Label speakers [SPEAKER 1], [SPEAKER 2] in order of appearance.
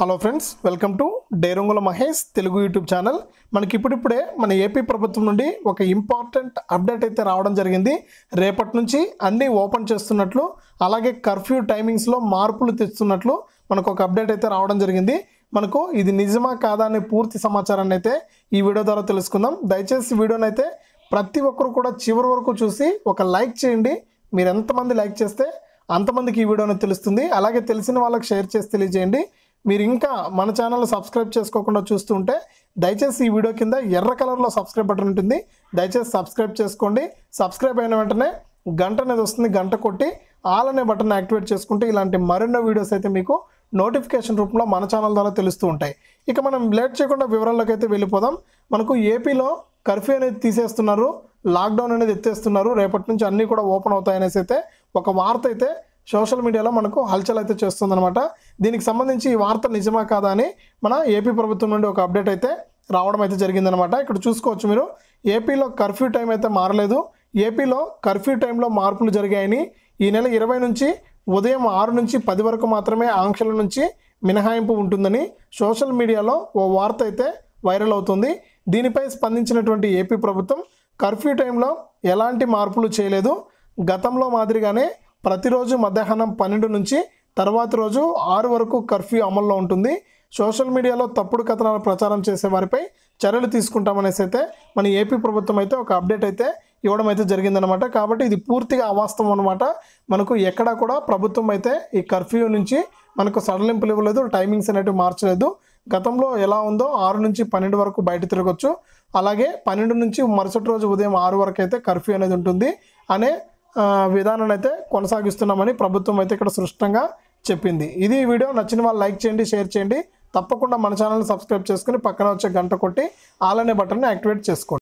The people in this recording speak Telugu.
[SPEAKER 1] hello friends welcome to Derangula Mahesh Telugu YouTube channel మనకి ఇప్పుడిప్పుడే మన ఏపీ ప్రభుత్వం నుండి ఒక ఇంపార్టెంట్ అప్డేట్ అయితే రావడం జరిగింది రేపటి నుంచి అన్నీ ఓపెన్ చేస్తున్నట్లు అలాగే కర్ఫ్యూ టైమింగ్స్లో మార్పులు తెస్తున్నట్లు మనకు ఒక అప్డేట్ అయితే రావడం జరిగింది మనకు ఇది నిజమా కాదా అనే పూర్తి సమాచారాన్ని అయితే ఈ వీడియో ద్వారా తెలుసుకుందాం దయచేసి వీడియోనైతే ప్రతి ఒక్కరు కూడా చివరి వరకు చూసి ఒక లైక్ చేయండి మీరు ఎంతమంది లైక్ చేస్తే అంతమందికి ఈ వీడియోని తెలుస్తుంది అలాగే తెలిసిన వాళ్ళకి షేర్ చేసి తెలియజేయండి మీరు ఇంకా మన ఛానల్ సబ్స్క్రైబ్ చేసుకోకుండా చూస్తుంటే దయచేసి ఈ వీడియో కింద ఎర్ర కలర్లో సబ్స్క్రైబ్ బటన్ ఉంటుంది దయచేసి సబ్స్క్రైబ్ చేసుకోండి సబ్స్క్రైబ్ అయిన వెంటనే గంట అనేది వస్తుంది గంట కొట్టి ఆల్ అనే బటన్ యాక్టివేట్ చేసుకుంటే ఇలాంటి మరెన్నో వీడియోస్ అయితే మీకు నోటిఫికేషన్ రూపంలో మన ఛానల్ ద్వారా తెలుస్తూ ఉంటాయి ఇక మనం లేట్ చేయకుండా వివరాల్లోకి అయితే వెళ్ళిపోదాం మనకు ఏపీలో కర్ఫ్యూ అనేది తీసేస్తున్నారు లాక్డౌన్ అనేది ఎత్తేస్తున్నారు రేపటి నుంచి అన్నీ కూడా ఓపెన్ అవుతాయనేసి అయితే ఒక వార్త అయితే సోషల్ మీడియాలో మనకు హల్చల్ అయితే చేస్తుంది అనమాట దీనికి సంబంధించి ఈ వార్త నిజమా కాదా అని మన ఏపీ ప్రభుత్వం నుండి ఒక అప్డేట్ అయితే రావడం అయితే జరిగిందనమాట ఇక్కడ చూసుకోవచ్చు మీరు ఏపీలో కర్ఫ్యూ టైం అయితే మారలేదు ఏపీలో కర్ఫ్యూ టైంలో మార్పులు జరిగాయని ఈ నెల ఇరవై నుంచి ఉదయం ఆరు నుంచి పది వరకు మాత్రమే ఆంక్షల నుంచి మినహాయింపు ఉంటుందని సోషల్ మీడియాలో ఓ వార్త అయితే వైరల్ అవుతుంది దీనిపై స్పందించినటువంటి ఏపీ ప్రభుత్వం కర్ఫ్యూ టైంలో ఎలాంటి మార్పులు చేయలేదు గతంలో మాదిరిగానే ప్రతిరోజు మధ్యాహ్నం పన్నెండు నుంచి తర్వాత రోజు ఆరు వరకు కర్ఫ్యూ అమల్లో ఉంటుంది సోషల్ మీడియాలో తప్పుడు కథనాలు ప్రచారం చేసే వారిపై చర్యలు తీసుకుంటామనేసి అయితే మన ఏపీ ప్రభుత్వం అయితే ఒక అప్డేట్ అయితే ఇవ్వడం అయితే జరిగిందనమాట కాబట్టి ఇది పూర్తిగా అవాస్తవం అనమాట మనకు ఎక్కడా కూడా ప్రభుత్వం అయితే ఈ కర్ఫ్యూ నుంచి మనకు సడలింపులు ఇవ్వలేదు టైమింగ్స్ అనేవి మార్చలేదు గతంలో ఎలా ఉందో ఆరు నుంచి పన్నెండు వరకు బయట తిరగచ్చు అలాగే పన్నెండు నుంచి మరుసటి రోజు ఉదయం ఆరు వరకు అయితే కర్ఫ్యూ అనేది ఉంటుంది అనే విధానాన్ని అయితే కొనసాగిస్తున్నామని ప్రభుత్వం అయితే ఇక్కడ స్పష్టంగా చెప్పింది ఇది వీడియో నచ్చిన వాళ్ళు లైక్ చేయండి షేర్ చేయండి తప్పకుండా మన ఛానల్ని సబ్స్క్రైబ్ చేసుకుని పక్కన వచ్చే గంట కొట్టి ఆల్ అనే బటన్ని యాక్టివేట్ చేసుకోండి